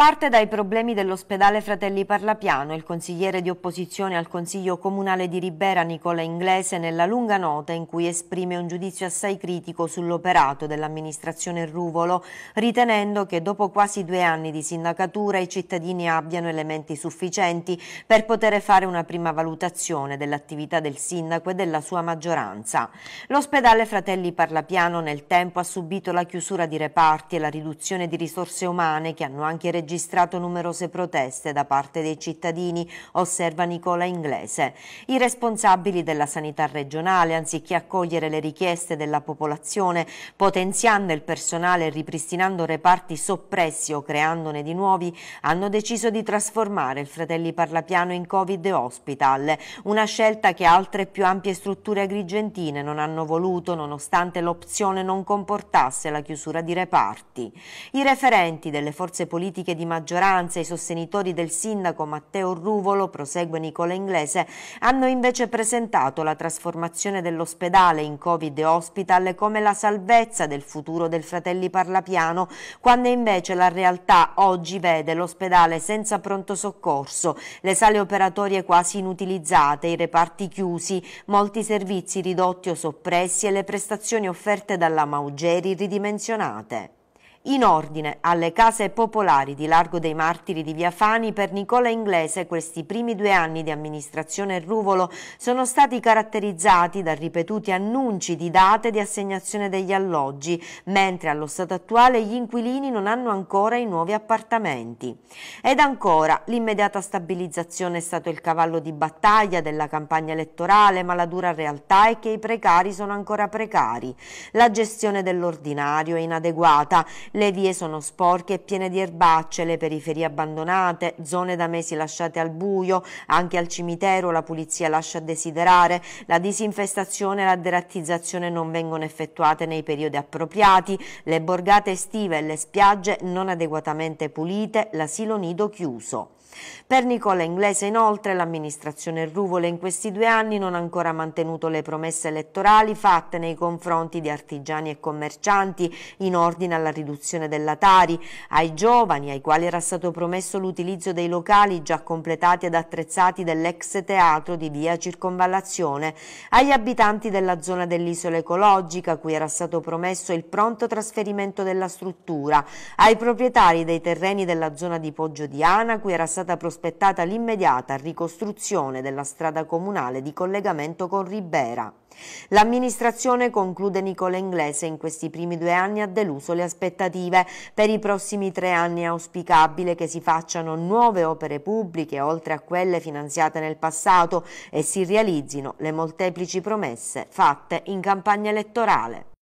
Parte dai problemi dell'ospedale Fratelli Parlapiano, il consigliere di opposizione al Consiglio Comunale di Ribera Nicola Inglese nella lunga nota in cui esprime un giudizio assai critico sull'operato dell'amministrazione Ruvolo, ritenendo che dopo quasi due anni di sindacatura i cittadini abbiano elementi sufficienti per poter fare una prima valutazione dell'attività del sindaco e della sua maggioranza. L'ospedale Fratelli Parlapiano nel tempo ha subito la chiusura di reparti e la riduzione di risorse umane che hanno anche registrato registrato numerose proteste da parte dei cittadini, osserva Nicola Inglese. I responsabili della sanità regionale, anziché accogliere le richieste della popolazione, potenziando il personale e ripristinando reparti soppressi o creandone di nuovi, hanno deciso di trasformare il Fratelli Parlapiano in Covid Hospital, una scelta che altre più ampie strutture agrigentine non hanno voluto nonostante l'opzione non comportasse la chiusura di reparti. I referenti delle forze politiche di di maggioranza, i sostenitori del sindaco Matteo Ruvolo, prosegue Nicola Inglese, hanno invece presentato la trasformazione dell'ospedale in Covid Hospital come la salvezza del futuro del Fratelli Parlapiano, quando invece la realtà oggi vede l'ospedale senza pronto soccorso, le sale operatorie quasi inutilizzate, i reparti chiusi, molti servizi ridotti o soppressi e le prestazioni offerte dalla Maugeri ridimensionate in ordine alle case popolari di Largo dei Martiri di Via Fani per Nicola Inglese questi primi due anni di amministrazione Ruvolo sono stati caratterizzati da ripetuti annunci di date di assegnazione degli alloggi, mentre allo stato attuale gli inquilini non hanno ancora i nuovi appartamenti. Ed ancora, l'immediata stabilizzazione è stato il cavallo di battaglia della campagna elettorale, ma la dura realtà è che i precari sono ancora precari. La gestione dell'ordinario è inadeguata, le vie sono sporche e piene di erbacce, le periferie abbandonate, zone da mesi lasciate al buio, anche al cimitero la pulizia lascia a desiderare, la disinfestazione e la derattizzazione non vengono effettuate nei periodi appropriati, le borgate estive e le spiagge non adeguatamente pulite, l'asilo nido chiuso. Per Nicola Inglese inoltre l'amministrazione Ruvole in questi due anni non ha ancora mantenuto le promesse elettorali fatte nei confronti di artigiani e commercianti in ordine alla riduzione della Tari, ai giovani ai quali era stato promesso l'utilizzo dei locali già completati ed attrezzati dell'ex teatro di via Circonvallazione, agli abitanti della zona dell'isola ecologica cui era stato promesso il pronto trasferimento della struttura, ai proprietari dei terreni della zona di Poggio di Ana cui era stato stata prospettata l'immediata ricostruzione della strada comunale di collegamento con Ribera. L'amministrazione, conclude Nicola Inglese, in questi primi due anni ha deluso le aspettative. Per i prossimi tre anni è auspicabile che si facciano nuove opere pubbliche oltre a quelle finanziate nel passato e si realizzino le molteplici promesse fatte in campagna elettorale.